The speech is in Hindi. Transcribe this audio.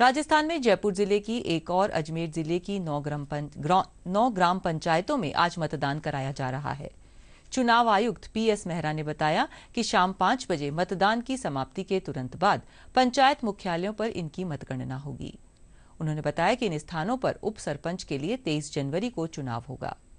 राजस्थान में जयपुर जिले की एक और अजमेर जिले की नौ ग्राम नौ ग्राम पंचायतों में आज मतदान कराया जा रहा है चुनाव आयुक्त पीएस मेहरा ने बताया कि शाम पांच बजे मतदान की समाप्ति के तुरंत बाद पंचायत मुख्यालयों पर इनकी मतगणना होगी उन्होंने बताया कि इन स्थानों पर उप सरपंच के लिए तेईस जनवरी को चुनाव होगा